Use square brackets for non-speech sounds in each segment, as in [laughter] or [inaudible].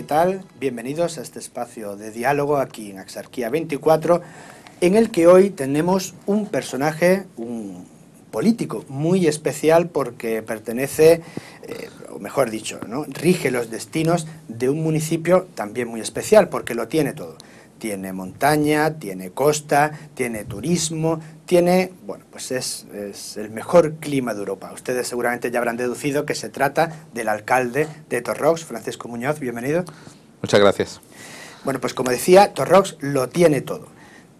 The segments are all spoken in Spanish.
¿qué tal? Bienvenidos a este espacio de diálogo aquí en Axarquía 24, en el que hoy tenemos un personaje, un político muy especial porque pertenece, eh, o mejor dicho, rige los destinos de un municipio también muy especial porque lo tiene todo tiene montaña, tiene costa, tiene turismo, tiene, bueno, pues es, el mejor clima de Europa. Ustedes seguramente ya habrán deducido que se trata del alcalde de Torrox, Francisco Muñoz, bienvenido. Muchas gracias. Bueno, pues como decía, Torrox lo tiene todo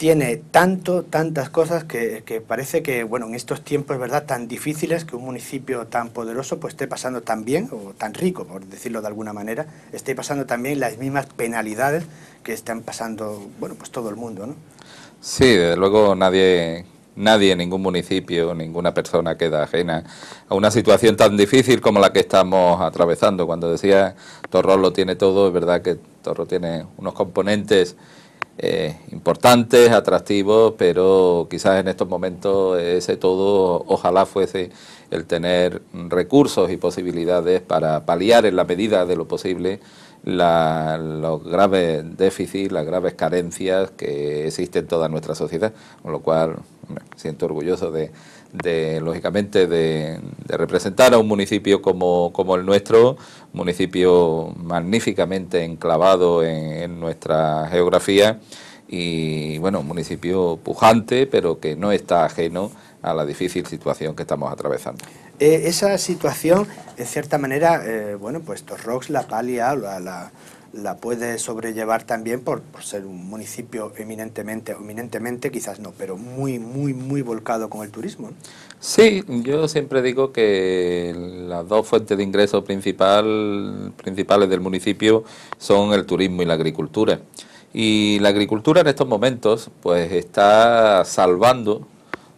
tiene tanto, tantas cosas que, parece que, bueno, en estos tiempos, ¿verdad?, tan difíciles, que un municipio tan poderoso pues esté pasando tan bien, o tan rico, por decirlo de alguna manera, esté pasando también las mismas penalidades que están pasando, bueno, pues todo el mundo, ¿no? Sí, desde luego nadie, nadie, ningún municipio, ninguna persona queda ajena a una situación tan difícil como la que estamos atravesando. Cuando decía Torro lo tiene todo, es verdad que Torro tiene unos componentes eh, importantes, atractivos, pero quizás en estos momentos ese todo ojalá fuese el tener recursos y posibilidades para paliar en la medida de lo posible los graves déficits, las graves carencias que existen en toda nuestra sociedad, con lo cual me siento orgulloso de de lógicamente de, representar a un municipio como, como el nuestro, municipio magníficamente enclavado en, nuestra geografía y bueno, un municipio pujante pero que no está ajeno a la difícil situación que estamos atravesando. Eh, esa situación, en cierta manera, eh, bueno, pues Torrox la palia, la la puede sobrellevar también por, ser un municipio eminentemente, eminentemente quizás no, pero muy, muy, muy volcado con el turismo. Sí, yo siempre digo que las dos fuentes de ingreso principal, principales del municipio son el turismo y la agricultura. Y la agricultura en estos momentos pues está salvando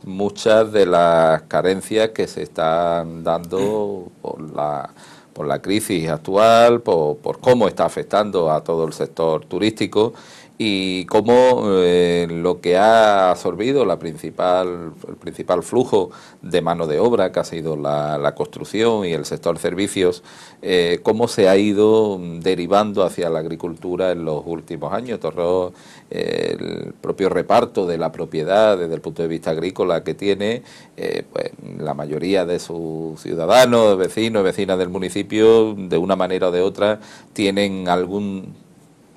muchas de las carencias que se están dando por la por la crisis actual, por, cómo está afectando a todo el sector turístico y cómo eh, lo que ha absorbido la principal, el principal flujo de mano de obra, que ha sido la, construcción y el sector servicios, eh, cómo se ha ido derivando hacia la agricultura en los últimos años el propio reparto de la propiedad desde el punto de vista agrícola que tiene, eh, pues la mayoría de sus ciudadanos, vecinos, y vecinas del municipio, de una manera o de otra, tienen algún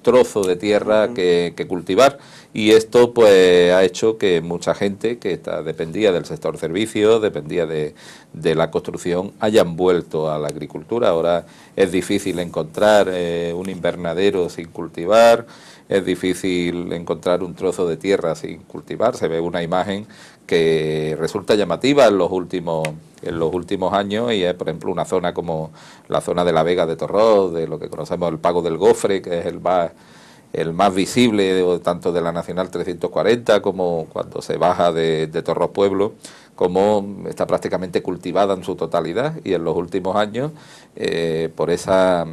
trozo de tierra que, cultivar y esto pues ha hecho que mucha gente que está, dependía del sector servicio, dependía de, de, la construcción, hayan vuelto a la agricultura. Ahora es difícil encontrar eh, un invernadero sin cultivar es difícil encontrar un trozo de tierra sin cultivar. Se ve una imagen que resulta llamativa en los últimos en los últimos años y es por ejemplo una zona como la zona de la Vega de Torroz, de lo que conocemos el Pago del Gofre, que es el más el más visible tanto de la Nacional 340 como cuando se baja de, de Torros Pueblo, como está prácticamente cultivada en su totalidad y en los últimos años, eh, por esa,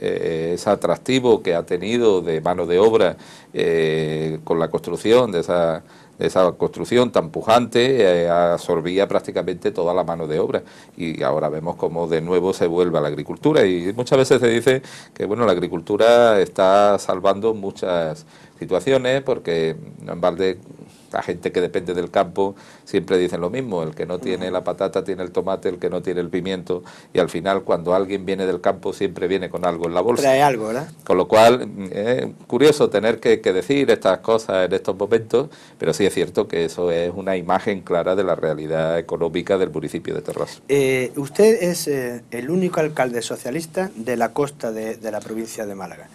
eh, ese atractivo que ha tenido de mano de obra eh, con la construcción de esa esa construcción tan pujante eh, absorbía prácticamente toda la mano de obra y ahora vemos como de nuevo se vuelve a la agricultura y muchas veces se dice que bueno la agricultura está salvando muchas situaciones porque en balde la gente que depende del campo siempre dicen lo mismo, el que no tiene la patata tiene el tomate, el que no tiene el pimiento, y al final cuando alguien viene del campo siempre viene con algo en la bolsa. Trae algo, ¿verdad? Con lo cual, es curioso tener que, decir estas cosas en estos momentos, pero sí es cierto que eso es una imagen clara de la realidad económica del municipio de Terrassa. Eh, usted es eh, el único alcalde socialista de la costa de la provincia de Málaga.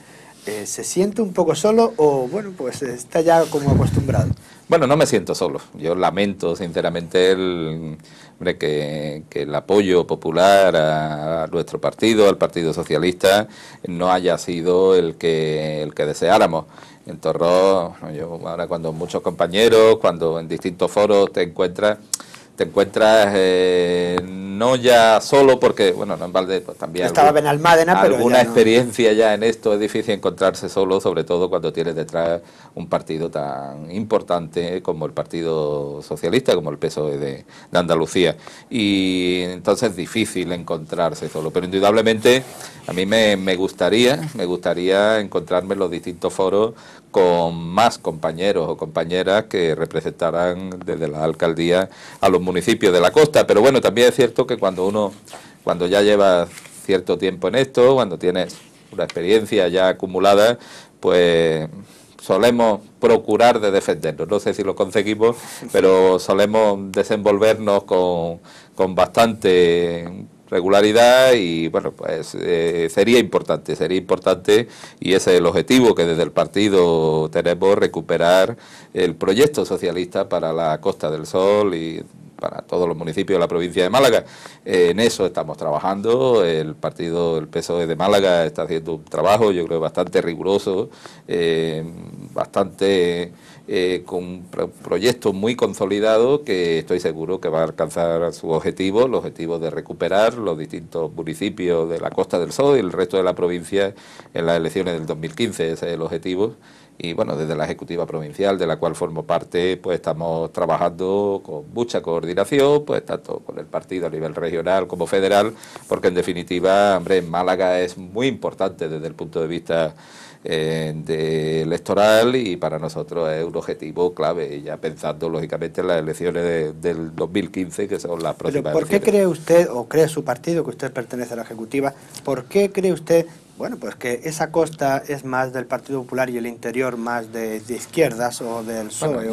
Eh, ¿se siente un poco solo o, bueno, pues está ya como acostumbrado? Bueno, no me siento solo. Yo lamento, sinceramente, el, hombre, que, el apoyo popular a, nuestro partido, al Partido Socialista, no haya sido el que, el que deseáramos. En Torró, yo ahora cuando muchos compañeros, cuando en distintos foros te encuentras te encuentras eh, no ya solo, porque, bueno, no en balde, pues, también. Estaba pero. Alguna experiencia ya en esto, es difícil encontrarse solo, sobre todo cuando tienes detrás un partido tan importante como el Partido Socialista, como el PSOE de, Andalucía. Y entonces es difícil encontrarse solo, pero indudablemente a mí me, me gustaría, me gustaría encontrarme en los distintos foros con más compañeros o compañeras que representarán desde la alcaldía a los municipios de la costa. Pero bueno, también es cierto que cuando uno, cuando ya lleva cierto tiempo en esto, cuando tienes una experiencia ya acumulada, pues solemos procurar de defendernos. No sé si lo conseguimos, pero solemos desenvolvernos con, con bastante regularidad y bueno, pues eh, sería importante, sería importante y ese es el objetivo que desde el partido tenemos, recuperar el proyecto socialista para la Costa del Sol y para todos los municipios de la provincia de Málaga. Eh, en eso estamos trabajando, el partido, el PSOE de Málaga está haciendo un trabajo, yo creo, bastante riguroso, eh, bastante eh, con un proyecto muy consolidado que estoy seguro que va a alcanzar su objetivo, el objetivo de recuperar los distintos municipios de la Costa del Sol y el resto de la provincia en las elecciones del 2015. Ese es el objetivo y bueno, desde la Ejecutiva Provincial, de la cual formo parte, pues estamos trabajando con mucha coordinación, pues tanto con el partido a nivel regional como federal, porque en definitiva, hombre, Málaga es muy importante desde el punto de vista eh, de electoral y para nosotros es un objetivo clave, ya pensando lógicamente en las elecciones del 2015, que son las próximas. ¿Pero ¿Por qué cree usted, o cree su partido, que usted pertenece a la Ejecutiva, por qué cree usted bueno, pues que esa costa es más del Partido Popular y el interior más de, izquierdas o del PSOE.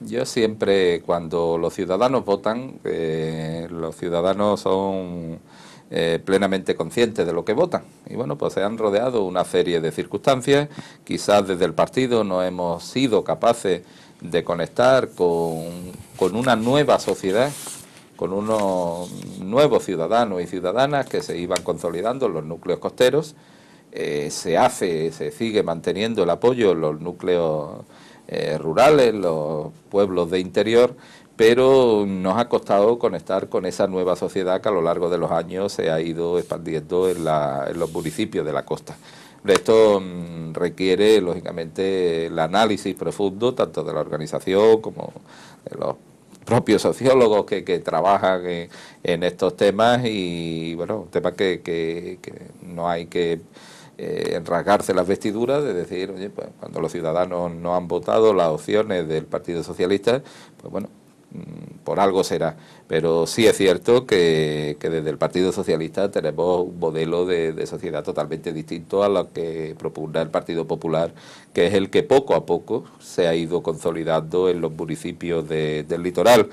yo, siempre, cuando los ciudadanos votan, eh, los ciudadanos son eh, plenamente conscientes de lo que votan. Y bueno, pues se han rodeado una serie de circunstancias. Quizás desde el partido no hemos sido capaces de conectar con, una nueva sociedad con unos nuevos ciudadanos y ciudadanas que se iban consolidando los núcleos costeros. Eh, se hace, se sigue manteniendo el apoyo en los núcleos eh, rurales, los pueblos de interior pero nos ha costado conectar con esa nueva sociedad que a lo largo de los años se ha ido expandiendo en, los municipios de la costa. Esto mm, requiere, lógicamente, el análisis profundo tanto de la organización como de los propios sociólogos que, trabajan en, estos temas y, bueno, temas que, que, no hay que eh, las vestiduras de decir, oye, pues cuando los ciudadanos no han votado las opciones del Partido Socialista, pues bueno, Mm, por algo será. Pero sí es cierto que, que desde el Partido Socialista tenemos un modelo de, sociedad totalmente distinto a lo que propugna el Partido Popular, que es el que poco a poco se ha ido consolidando en los municipios del litoral.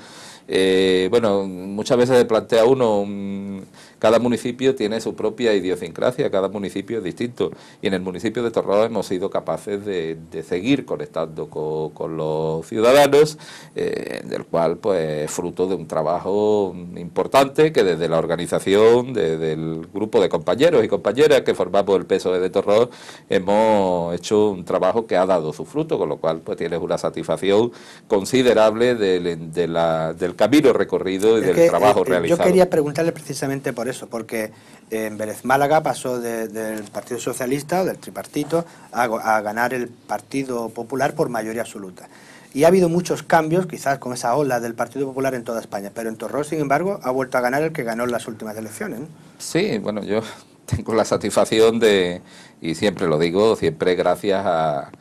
Eh, bueno, muchas veces se plantea uno... Mm, cada municipio tiene su propia idiosincrasia, cada municipio es distinto. Y en el municipio de Torreón hemos sido capaces de, seguir conectando con, los ciudadanos, eh, del cual pues fruto de un trabajo importante que desde la organización, desde el grupo de compañeros y compañeras que formamos el PSOE de Torreón... hemos hecho un trabajo que ha dado su fruto, con lo cual pues tienes una satisfacción considerable del, del camino recorrido y del trabajo eh, eh, realizado. Yo quería preguntarle precisamente por eso, porque eh, en Vélez Málaga pasó del Partido Socialista, del tripartito, a, ganar el Partido Popular por mayoría absoluta. Y ha habido muchos cambios, quizás con esa ola del Partido Popular en toda España, pero en Torros, sin embargo, ha vuelto a ganar el que ganó en las últimas elecciones. Sí, bueno, yo [laughs] tengo la satisfacción de, y siempre lo digo, siempre gracias a,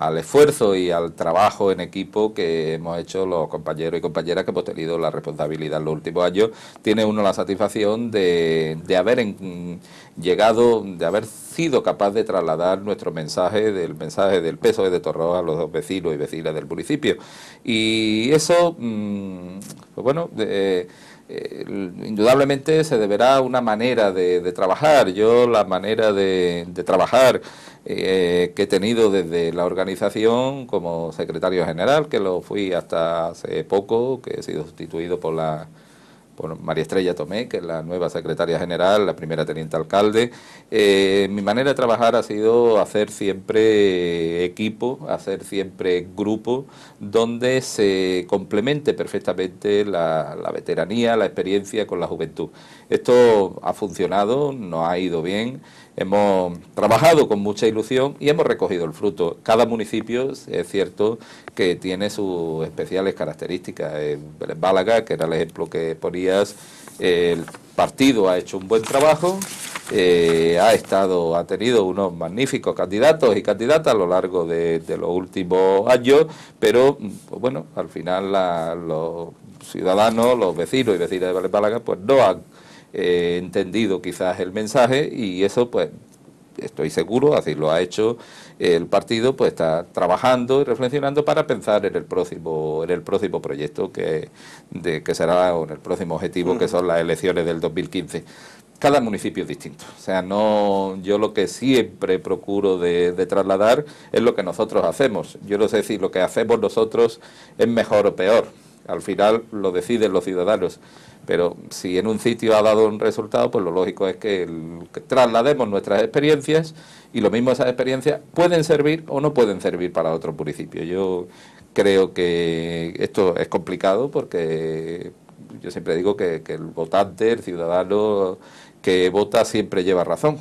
al esfuerzo y al trabajo en equipo que hemos hecho los compañeros y compañeras que hemos tenido la responsabilidad en los últimos años, tiene uno la satisfacción de, de haber llegado, de haber sido capaz de trasladar nuestro mensaje, del mensaje del peso de Torroja a los vecinos y vecinas del municipio. Y eso, mm, pues bueno, eh, indudablemente se deberá a una manera de, trabajar. Yo la manera de trabajar eh, que he tenido desde la organización como secretario general, que lo fui hasta hace poco, que he sido sustituido por la por María Estrella Tomé, que es la nueva secretaria general, la primera teniente alcalde. Eh, mi manera de trabajar ha sido hacer siempre equipo, hacer siempre grupo, donde se complemente perfectamente la, la, veteranía, la experiencia con la juventud. Esto ha funcionado, no ha ido bien hemos trabajado con mucha ilusión y hemos recogido el fruto. Cada municipio es cierto que tiene sus especiales características. En Málaga, que era el ejemplo que ponías, el partido ha hecho un buen trabajo, eh, ha estado, ha tenido unos magníficos candidatos y candidatas a lo largo de, los últimos años, pero pues bueno, al final los ciudadanos, los vecinos y vecinas de Bálaga, pues no han He entendido quizás el mensaje y eso pues estoy seguro, así lo ha hecho el partido, pues está trabajando y reflexionando para pensar en el próximo, en el próximo proyecto que, que será, o en el próximo objetivo que mm. son las elecciones del 2015. Cada municipio es distinto. O sea, no, yo lo que siempre procuro de trasladar es lo que nosotros hacemos. Yo no sé si lo que hacemos nosotros es mejor o peor. Al final lo deciden los ciudadanos. Pero si en un sitio ha dado un resultado, pues lo lógico es que, traslademos nuestras experiencias y lo mismo esas experiencias pueden servir o no pueden servir para otro municipio. Yo creo que esto es complicado porque yo siempre digo que, el votante, el ciudadano que vota siempre lleva razón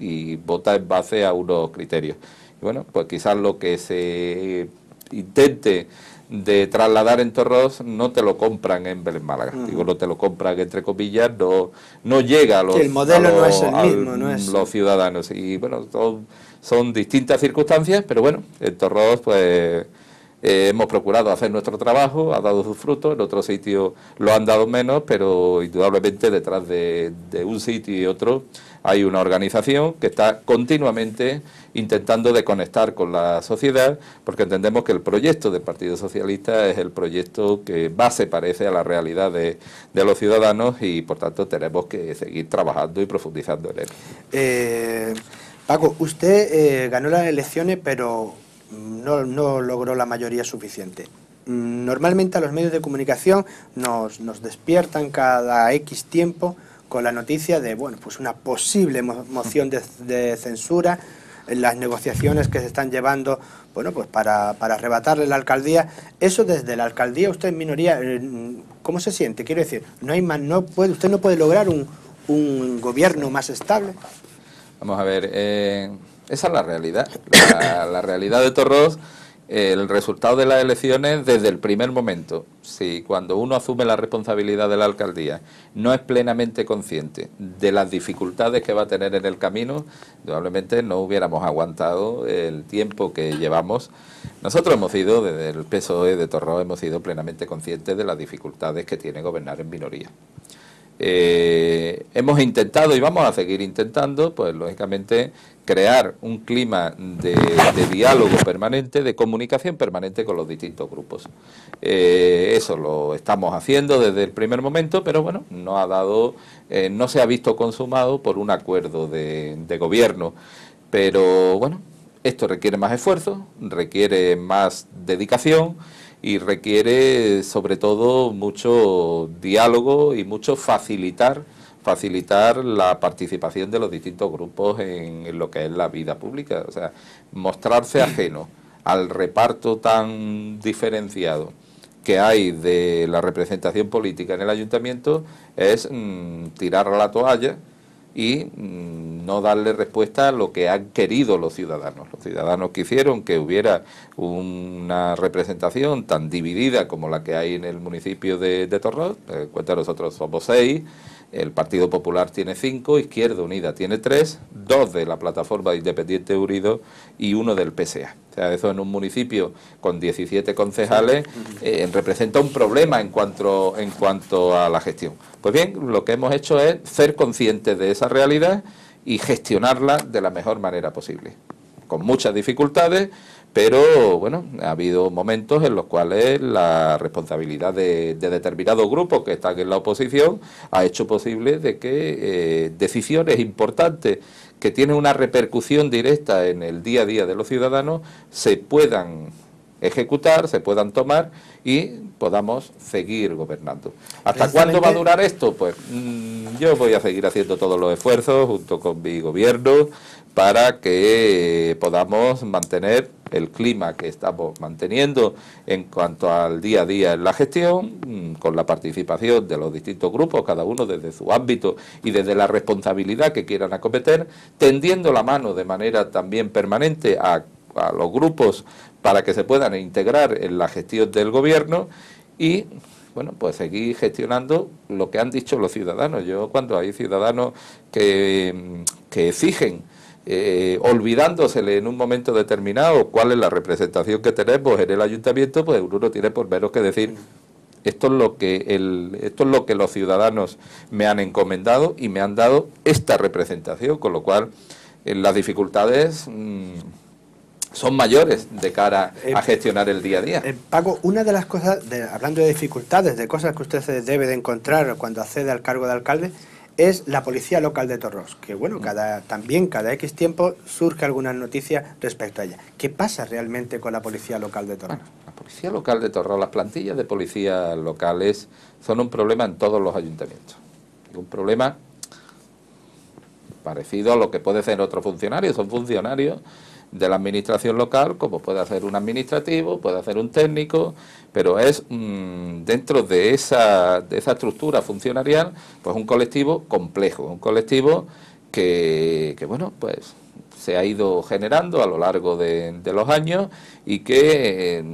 y vota en base a unos criterios. bueno, pues quizás lo que se intente de trasladar en Torros no te lo compran en Belén Málaga. Mm. Digo, no te lo compran entre comillas, no, no llega a los, el modelo no es el mismo, no es... los ciudadanos. Y bueno, son, son distintas circunstancias, pero bueno, en Torros pues eh, hemos procurado hacer nuestro trabajo, ha dado sus frutos, en otros sitios lo han dado menos, pero indudablemente detrás de, un sitio y otro hay una organización que está continuamente intentando de conectar con la sociedad, porque entendemos que el proyecto del Partido Socialista es el proyecto que más se parece a la realidad de, los ciudadanos y por tanto tenemos que seguir trabajando y profundizando en él. Eh, Paco, usted eh, ganó las elecciones, pero no, no logró la mayoría suficiente. Normalmente a los medios de comunicación nos, nos despiertan cada X tiempo con la noticia de bueno, pues una posible moción de, censura en las negociaciones que se están llevando bueno, pues para, arrebatarle la alcaldía. Eso desde la alcaldía, usted en minoría, eh, ¿cómo se siente? Quiero decir, no hay más, no puede, usted no puede lograr un, un gobierno más estable. Vamos a ver, eh, esa es la realidad. La, realidad de Torros, el resultado de las elecciones desde el primer momento. Si cuando uno asume la responsabilidad de la alcaldía no es plenamente consciente de las dificultades que va a tener en el camino, probablemente no hubiéramos aguantado el tiempo que llevamos. Nosotros hemos sido, desde el PSOE de Torros, hemos sido plenamente conscientes de las dificultades que tiene gobernar en minoría. Eh, hemos intentado y vamos a seguir intentando, pues lógicamente, crear un clima de, diálogo permanente, de comunicación permanente con los distintos grupos. Eh, eso lo estamos haciendo desde el primer momento, pero bueno, no ha dado, eh, no se ha visto consumado por un acuerdo de, de gobierno. Pero bueno, esto requiere más esfuerzo, requiere más dedicación y requiere sobre todo mucho diálogo y mucho facilitar facilitar la participación de los distintos grupos en, lo que es la vida pública, o sea, mostrarse ajeno al reparto tan diferenciado que hay de la representación política en el ayuntamiento es mm, tirar a la toalla y mm, no darle respuesta a lo que han querido los ciudadanos. Los ciudadanos quisieron que hubiera una representación tan dividida como la que hay en el municipio de, de Torros, eh, cuenta nosotros somos seis, el Partido Popular tiene cinco, Izquierda Unida tiene tres, dos de la plataforma de Independiente Unido y uno del PSA. O sea, eso en un municipio con 17 concejales eh, representa un problema en cuanto, en cuanto a la gestión. Pues bien, lo que hemos hecho es ser conscientes de esa realidad y gestionarla de la mejor manera posible. Con muchas dificultades, pero bueno, ha habido momentos en los cuales la responsabilidad de, determinados grupos que están en la oposición ha hecho posible de que eh, decisiones importantes que tienen una repercusión directa en el día a día de los ciudadanos se puedan ejecutar, se puedan tomar y podamos seguir gobernando. ¿Hasta cuándo va a durar esto? Pues mm, yo voy a seguir haciendo todos los esfuerzos junto con mi gobierno para que eh, podamos mantener el clima que estamos manteniendo en cuanto al día a día en la gestión, mm, con la participación de los distintos grupos, cada uno desde su ámbito y desde la responsabilidad que quieran acometer, tendiendo la mano de manera también permanente a, los grupos para que se puedan integrar en la gestión del gobierno y bueno, pues seguir gestionando lo que han dicho los ciudadanos. Yo cuando hay ciudadanos que, mm, que exigen eh, olvidándosele en un momento determinado cuál es la representación que tenemos en el ayuntamiento, pues uno tiene por menos que decir esto es lo que esto es lo que los ciudadanos me han encomendado y me han dado esta representación, con lo cual eh, las dificultades mm, son mayores de cara a eh, gestionar el día a día. Eh, Pago una de las cosas, hablando de dificultades, de cosas que usted debe de encontrar cuando accede al cargo de alcalde, es la policía local de Torros, que bueno, mm. cada, también cada X tiempo surge alguna noticia respecto a ella. ¿Qué pasa realmente con la policía local de Torros? la policía local de Torros, las plantillas de policías locales son un problema en todos los ayuntamientos. Un problema parecido a lo que puede ser otro funcionario, son funcionarios de la administración local, como puede hacer un administrativo, puede hacer un técnico, pero es mm, dentro de esa, esa estructura funcionarial, pues un colectivo complejo, un colectivo que, bueno, pues se ha ido generando a lo largo de, los años y que eh,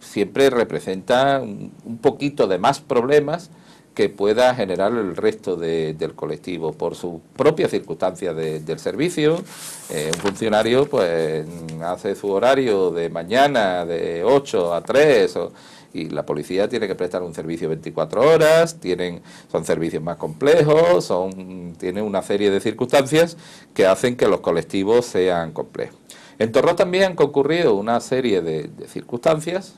siempre representa un poquito de más problemas que pueda generar el resto del colectivo por su propia circunstancia del servicio. Eh, un funcionario pues hace su horario de mañana de 8 a 3 y la policía tiene que prestar un servicio 24 horas, tienen, son servicios más complejos, son, tienen una serie de circunstancias que hacen que los colectivos sean complejos. En Torró también han concurrido una serie de circunstancias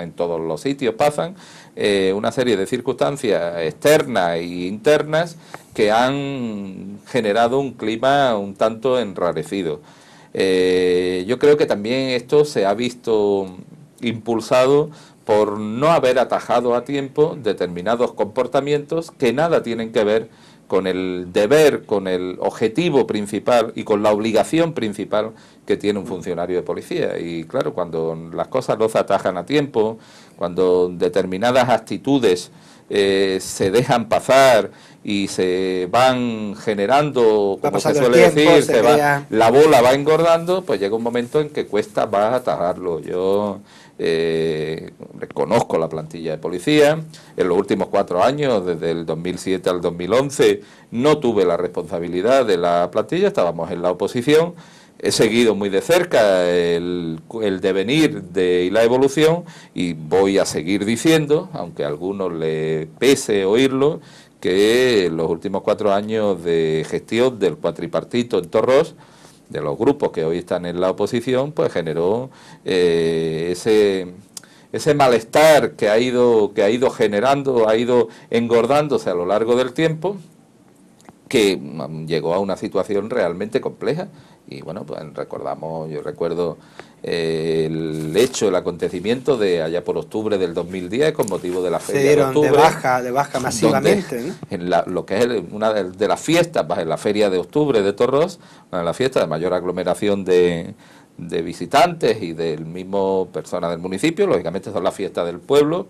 en todos los sitios pasan, eh, una serie de circunstancias externas e internas que han generado un clima un tanto enrarecido. Eh, yo creo que también esto se ha visto impulsado por no haber atajado a tiempo determinados comportamientos que nada tienen que ver con el deber, con el objetivo principal y con la obligación principal que tiene un funcionario de policía. Y claro, cuando las cosas no se atajan a tiempo, cuando determinadas actitudes eh, se dejan pasar y se van generando, como se suele decir, la bola va engordando, pues llega un momento en que cuesta más atajarlo. Yo eh, reconozco la plantilla de policía. En los últimos cuatro años, desde el 2007 al 2011, no tuve la responsabilidad de la plantilla, estábamos en la oposición. He seguido muy de cerca el, devenir de, y la evolución y voy a seguir diciendo, aunque a algunos le pese oírlo, que en los últimos cuatro años de gestión del cuatripartito en Torros, de los grupos que hoy están en la oposición, pues generó eh, ese ese malestar que ha ido que ha ido generando, ha ido engordándose a lo largo del tiempo, que mm, llegó a una situación realmente compleja y bueno, pues recordamos, yo recuerdo eh, el hecho, el acontecimiento de allá por octubre del 2010 con motivo de la feria de, octubre, baja, de baja masivamente. En lo que es una de, las fiestas, pues, en la feria de octubre de Torros, una de las fiestas de mayor aglomeración de, de visitantes y del mismo persona del municipio, lógicamente son las fiestas del pueblo.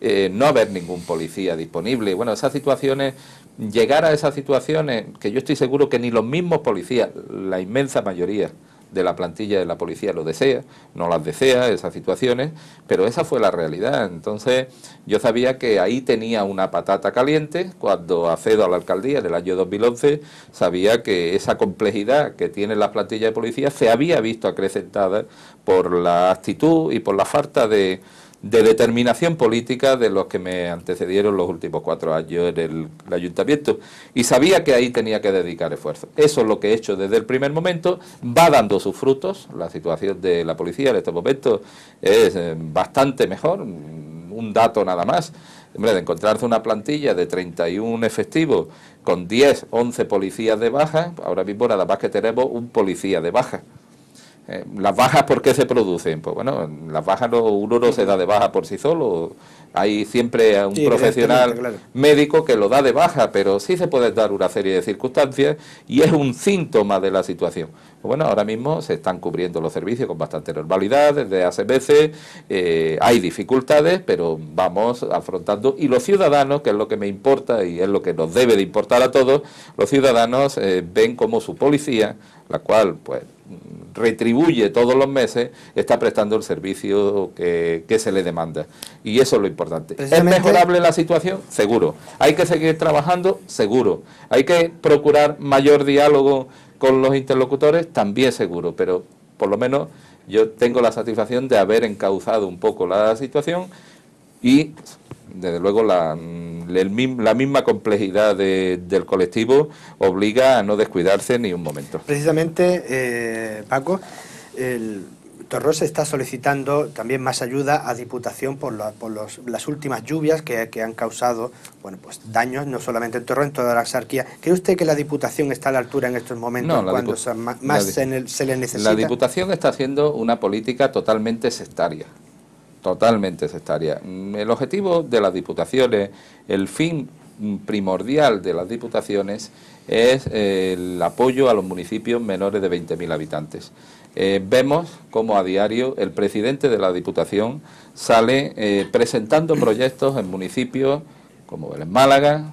Eh, no haber ningún policía disponible. Bueno, esas situaciones llegar a esas situaciones que yo estoy seguro que ni los mismos policías, la inmensa mayoría de la plantilla de la policía lo desea, no las desea esas situaciones, pero esa fue la realidad. Entonces yo sabía que ahí tenía una patata caliente, cuando accedo a la alcaldía del año 2011, sabía que esa complejidad que tiene la plantilla de policía se había visto acrecentada por la actitud y por la falta de de determinación política de los que me antecedieron los últimos cuatro años en el, ayuntamiento. Y sabía que ahí tenía que dedicar esfuerzo. Eso es lo que he hecho desde el primer momento. Va dando sus frutos. La situación de la policía en estos momentos es eh, bastante mejor. Un dato nada más. de encontrarse una plantilla de 31 efectivos con 10, 11 policías de baja, ahora mismo nada más que tenemos un policía de baja. Eh, ¿Las bajas por qué se producen? Pues bueno, las bajas no, uno no se da de baja por sí solo. Hay siempre un profesional médico que lo da de baja, pero sí se puede dar una serie de circunstancias y es un síntoma de la situación. Pues bueno, ahora mismo se están cubriendo los servicios con bastante normalidad, desde hace veces eh, hay dificultades, pero vamos afrontando. Y los ciudadanos, que es lo que me importa y es lo que nos debe de importar a todos, los ciudadanos eh, ven como su policía, la cual pues retribuye todos los meses, está prestando el servicio que, que se le demanda. Y eso es lo importante. ¿Es mejorable la situación? Seguro. ¿Hay que seguir trabajando? Seguro. ¿Hay que procurar mayor diálogo con los interlocutores? También seguro, pero por lo menos yo tengo la satisfacción de haber encauzado un poco la situación y desde luego la la misma complejidad del colectivo obliga a no descuidarse ni un momento. Precisamente, eh, Paco, el... Torros está solicitando también más ayuda a Diputación por, por las últimas lluvias que, han causado bueno, pues daños, no solamente en Torros, en toda la Axarquía. ¿Cree usted que la Diputación está a la altura en estos momentos cuando más, se le necesita? La Diputación está haciendo una política totalmente sectaria totalmente sectaria. El objetivo de las diputaciones, el fin primordial de las diputaciones es eh, el apoyo a los municipios menores de 20.000 habitantes. Eh, vemos como a diario el presidente de la Diputación sale eh, presentando proyectos en municipios como el de Málaga,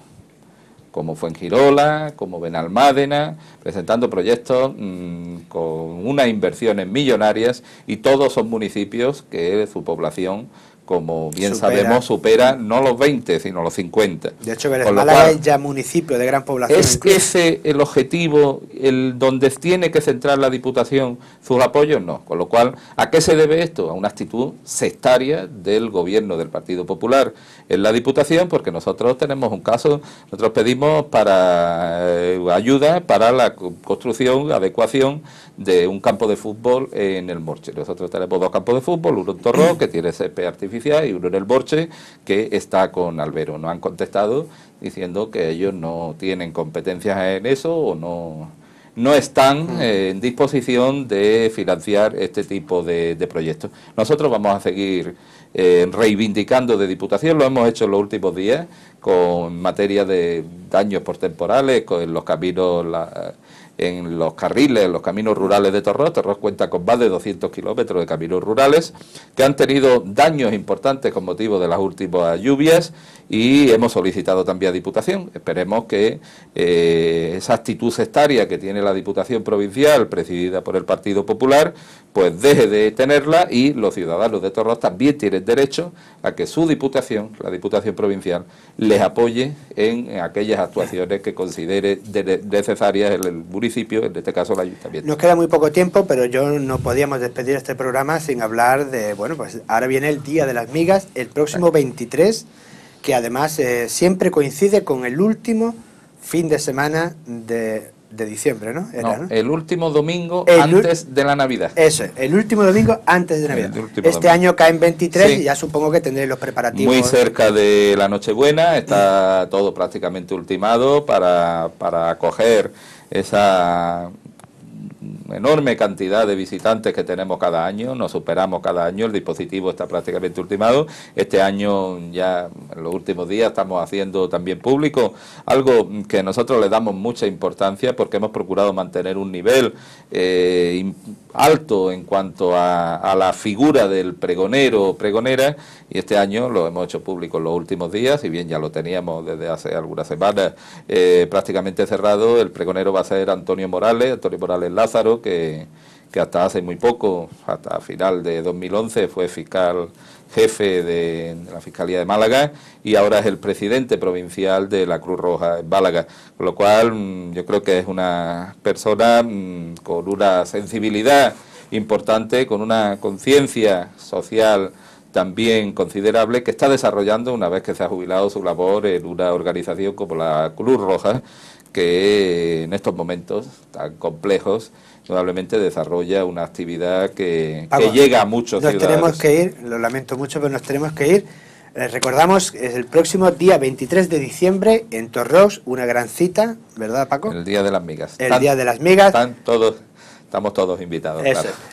como Fuengirola, como Benalmádena, presentando proyectos mm, con unas inversiones millonarias y todos son municipios que su población como bien sabemos, supera no los 20, sino los 50. De hecho, Venezuela es ya municipio de gran población. ¿Es ese el objetivo el donde tiene que centrar la Diputación sus apoyos? No. Con lo cual, ¿a qué se debe esto? A una actitud sectaria del gobierno del Partido Popular en la Diputación, porque nosotros tenemos un caso, nosotros pedimos para eh, ayuda para la construcción, adecuación de un campo de fútbol en el Morche. Nosotros tenemos dos campos de fútbol, uno en Torro que tiene CP artificial, y uno en el Borche, que está con Albero. No han contestado diciendo que ellos no tienen competencias en eso o no, no están mm. eh, en disposición de financiar este tipo de, proyectos. Nosotros vamos a seguir eh, reivindicando de Diputación, lo hemos hecho en los últimos días con materia de daños por temporales, con los caminos... La, en los carriles, en los caminos rurales de Torros. Torros cuenta con más de 200 kilómetros de caminos rurales que han tenido daños importantes con motivo de las últimas lluvias y hemos solicitado también a Diputación. Esperemos que eh, esa actitud sectaria que tiene la Diputación Provincial, presidida por el Partido Popular, pues deje de tenerla y los ciudadanos de Torros también tienen derecho a que su diputación, la diputación provincial, les apoye en aquellas actuaciones que considere necesarias el municipio, en este caso el ayuntamiento. Nos queda muy poco tiempo, pero yo no podíamos despedir este programa sin hablar de, bueno, pues ahora viene el Día de las Migas, el próximo 23, que además eh, siempre coincide con el último fin de semana de de diciembre, ¿no? El último domingo antes de la Navidad. Eso, el último este domingo antes de Navidad. Este año año en 23 y ya supongo que tendréis los preparativos. Muy cerca de la Nochebuena, está todo prácticamente ultimado para, para acoger esa enorme cantidad de visitantes que tenemos cada año, nos superamos cada año, el dispositivo está prácticamente ultimado. Este año, ya en los últimos días, estamos haciendo también público algo que nosotros le damos mucha importancia porque hemos procurado mantener un nivel eh, importante alto en cuanto a, la figura del pregonero o pregonera y este año lo hemos hecho público en los últimos días, y bien ya lo teníamos desde hace algunas semanas eh, prácticamente cerrado, el pregonero va a ser Antonio Morales, Antonio Morales Lázaro, que, que hasta hace muy poco, hasta final de 2011 fue fiscal jefe de, la Fiscalía de Málaga y ahora es el presidente provincial de la Cruz Roja en Málaga, con lo cual mm, yo creo que es una persona mm, con una sensibilidad importante, con una conciencia social también considerable que está desarrollando una vez que se ha jubilado su labor en una organización como la Cruz Roja, que en estos momentos tan complejos probablemente desarrolla una actividad que, llega a muchos nos Tenemos que ir, lo lamento mucho, pero nos tenemos que ir. Les eh, recordamos, es el próximo día 23 de diciembre en Torros, una gran cita, ¿verdad, Paco? El Día de las Migas. El Día de las Migas. Están todos, estamos todos invitados.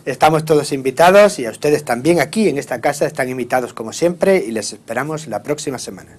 Estamos todos invitados y a ustedes también aquí en esta casa están invitados como siempre y les esperamos la próxima semana.